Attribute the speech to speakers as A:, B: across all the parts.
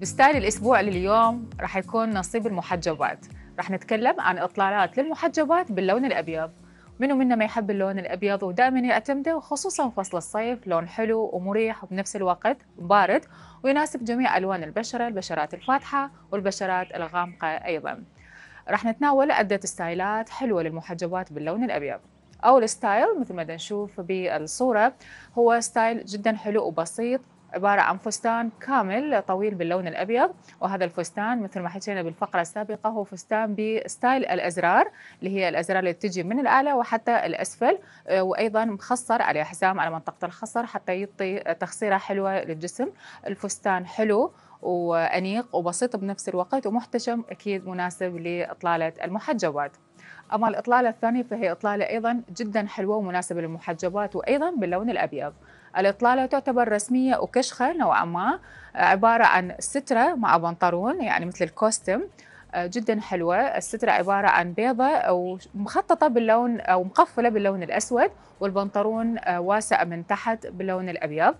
A: بستايل الأسبوع لليوم رح يكون نصيب المحجبات رح نتكلم عن إطلالات للمحجبات باللون الأبيض منو منا ما يحب اللون الأبيض ودائما يعتمده وخصوصا فصل الصيف لون حلو ومريح وبنفس الوقت بارد ويناسب جميع ألوان البشرة البشرات الفاتحة والبشرات الغامقة أيضا رح نتناول عدة ستايلات حلوة للمحجبات باللون الأبيض أول ستايل مثل ما نشوف بالصورة هو ستايل جدا حلو وبسيط عبارة عن فستان كامل طويل باللون الأبيض وهذا الفستان مثل ما حكينا بالفقرة السابقة هو فستان بستايل الأزرار اللي هي الأزرار اللي تجي من الأعلى وحتى الأسفل آه، وأيضا مخصر على حزام على منطقة الخصر حتى يعطي تخصيرة حلوة للجسم الفستان حلو وأنيق وبسيط بنفس الوقت ومحتشم أكيد مناسب لإطلالة المحجبات أما الإطلالة الثانية فهي إطلالة أيضا جدا حلوة ومناسبة للمحجبات وأيضا باللون الأبيض الإطلالة تعتبر رسمية وكشخة نوعا ما عبارة عن سترة مع بنطلون يعني مثل الكوستم آه، جدا حلوة السترة عبارة عن بيضة ومخططة باللون أو مقفلة باللون الأسود والبنطلون آه، واسع من تحت باللون الأبيض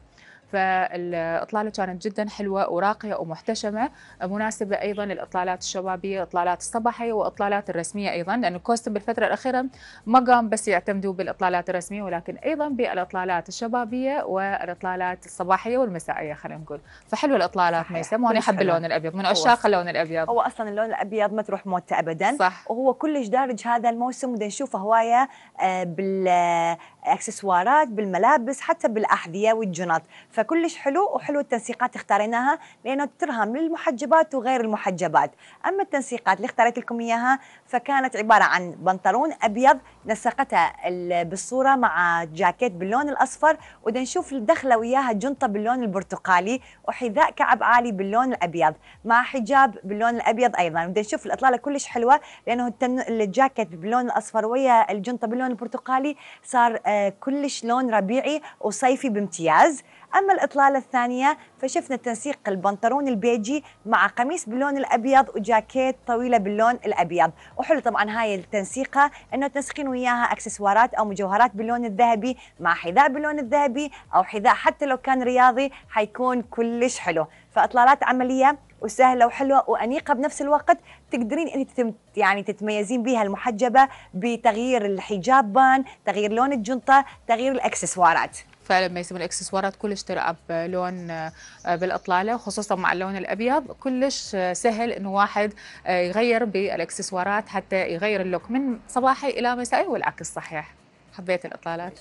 A: فالاطلاله كانت جدا حلوه وراقيه ومحتشمه مناسبه ايضا للاطلالات الشبابيه الاطلالات الصباحيه والاطلالات الرسميه ايضا لان كوست بالفتره الاخيره ما قام بس يعتمدوا بالاطلالات الرسميه ولكن ايضا بالاطلالات الشبابيه والاطلالات الصباحيه
B: والمسائيه خلينا نقول فحلو الاطلالات ميسم وانا احب اللون الابيض من عشاق اللون الابيض هو اصلا اللون الابيض ما تروح موته ابدا صح. وهو كلش دارج هذا الموسم ودا نشوفه هوايه آه، بالاكسسوارات بالملابس حتى بالاحذيه والجنط فكلش حلو وحلو التنسيقات اختاريناها لانه ترهم للمحجبات وغير المحجبات اما التنسيقات اللي اختاريت لكم اياها فكانت عباره عن بنطلون ابيض نسقتها بالصوره مع جاكيت باللون الاصفر ودا نشوف الدخله وياها جنطه باللون البرتقالي وحذاء كعب عالي باللون الابيض مع حجاب باللون الابيض ايضا ودا نشوف الاطلاله كلش حلوه لانه الجاكيت باللون الاصفر ويا الجنطه باللون البرتقالي صار آه، كلش لون ربيعي وصيفي بامتياز أما الإطلالة الثانية فشفنا تنسيق البنطلون البيجي مع قميص باللون الأبيض وجاكيت طويلة باللون الأبيض وحلو طبعا هاي التنسيقة أنه تنسقين وياها أكسسوارات أو مجوهرات باللون الذهبي مع حذاء باللون الذهبي أو حذاء حتى لو كان رياضي حيكون كلش حلو فإطلالات عملية وسهله وحلوه وانيقه بنفس الوقت تقدرين انك يعني تتميزين بها المحجبه بتغيير الحجاب بان تغيير لون الجنطه تغيير الاكسسوارات فعلا يسموا الاكسسوارات كلش ترقب
A: لون آه، بالاطلاله خصوصا مع اللون الابيض كلش آه، سهل انه واحد آه، يغير بالاكسسوارات حتى يغير اللوك من صباحي الى مسائي والعكس صحيح حبيت الاطلالات